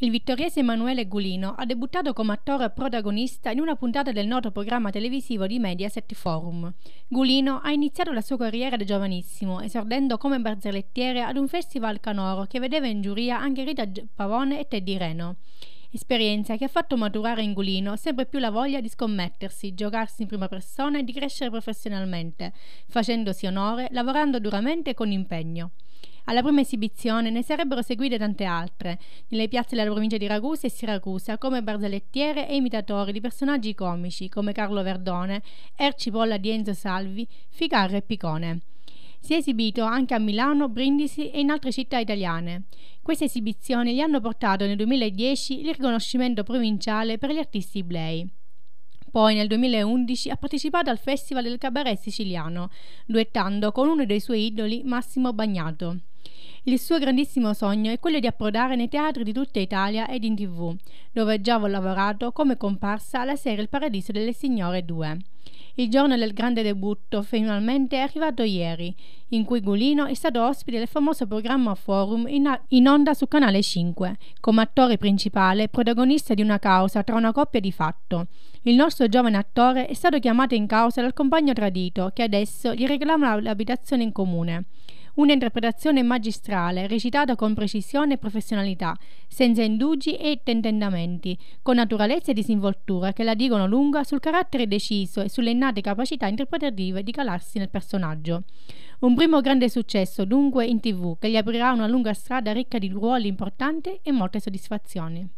Il vittoriese Emanuele Gulino ha debuttato come attore protagonista in una puntata del noto programma televisivo di Mediaset Forum. Gulino ha iniziato la sua carriera da giovanissimo, esordendo come barzellettiere ad un festival canoro che vedeva in giuria anche Rita Pavone e Teddy Reno. Esperienza che ha fatto maturare in Gulino sempre più la voglia di scommettersi, giocarsi in prima persona e di crescere professionalmente, facendosi onore, lavorando duramente e con impegno. Alla prima esibizione ne sarebbero seguite tante altre, nelle piazze della provincia di Ragusa e Siracusa, come barzellettiere e imitatori di personaggi comici come Carlo Verdone, Ercipolla di Enzo Salvi, Ficarra e Picone. Si è esibito anche a Milano, Brindisi e in altre città italiane. Queste esibizioni gli hanno portato nel 2010 il riconoscimento provinciale per gli artisti Blei. Poi nel 2011 ha partecipato al Festival del Cabaret Siciliano, duettando con uno dei suoi idoli Massimo Bagnato. Il suo grandissimo sogno è quello di approdare nei teatri di tutta Italia ed in tv, dove già già lavorato come comparsa alla serie Il Paradiso delle Signore 2. Il giorno del grande debutto finalmente è arrivato ieri, in cui Gulino è stato ospite del famoso programma Forum in, in, onda su Canale 5, come attore principale protagonista di una causa tra una coppia di fatto. Il nostro giovane attore è stato chiamato in causa dal compagno tradito che adesso gli reclama l'abitazione in comune. Un'interpretazione magistrale, recitata con precisione e professionalità, senza indugi e tentennamenti, con naturalezza e disinvoltura che la dicono lunga sul carattere deciso e sulle innate capacità interpretative di calarsi nel personaggio. Un primo grande successo dunque in tv che gli aprirà una lunga strada ricca di ruoli importanti e molte soddisfazioni.